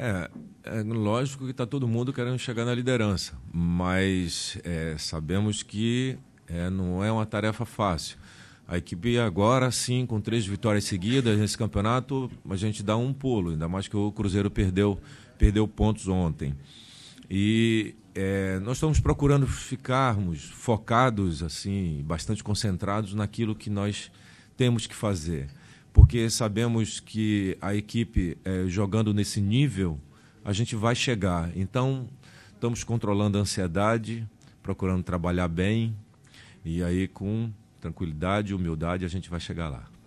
É, é lógico que está todo mundo querendo chegar na liderança, mas é, sabemos que é, não é uma tarefa fácil. A equipe agora sim, com três vitórias seguidas nesse campeonato, a gente dá um pulo, ainda mais que o Cruzeiro perdeu, perdeu pontos ontem. E é, nós estamos procurando ficarmos focados, assim, bastante concentrados naquilo que nós temos que fazer porque sabemos que a equipe é, jogando nesse nível, a gente vai chegar. Então, estamos controlando a ansiedade, procurando trabalhar bem, e aí com tranquilidade, humildade, a gente vai chegar lá.